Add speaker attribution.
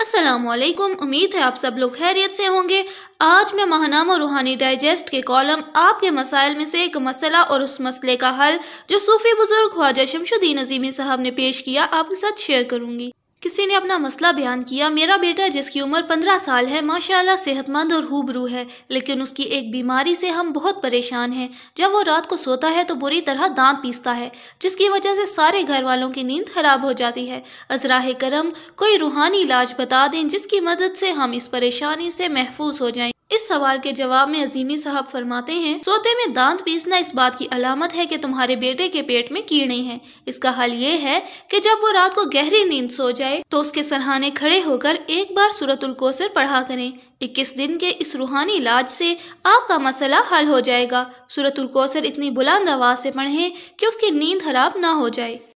Speaker 1: असलकुम उम्मीद है आप सब लोग खैरियत से होंगे आज मैं महानामा रूहानी डाइजेस्ट के
Speaker 2: कॉलम आपके मसाइल में से एक मसला और उस मसले का हल जो सूफी बुज़ुर्ग ख्वाजा शमशुद्दीन अजीमी साहब ने पेश किया आपके साथ शेयर करूंगी किसी ने अपना मसला बयान किया मेरा बेटा जिसकी उम्र पंद्रह साल है माशाल्लाह सेहतमंद और हूबरू है लेकिन उसकी एक बीमारी से हम बहुत परेशान हैं जब वो रात को सोता है तो बुरी तरह दांत पीसता है जिसकी वजह से सारे घर वालों की नींद खराब हो जाती है अजराह करम कोई रूहानी इलाज बता दें जिसकी मदद से हम इस परेशानी से महफूज हो जाए इस सवाल के जवाब में अजीमी साहब फरमाते हैं सोते में दांत पीसना इस बात की अलामत है कि तुम्हारे बेटे के पेट में कीड़े हैं इसका हल ये है कि जब वो रात को गहरी नींद सो जाए तो उसके सरहाने खड़े होकर एक बार सूरतुल कोसर पढ़ा करें इक्कीस दिन के इस रूहानी इलाज से आपका मसला
Speaker 1: हल हो जाएगा सूरतुल कोसर इतनी बुलंद आवाज से पढ़े कि उसकी नींद खराब ना हो जाए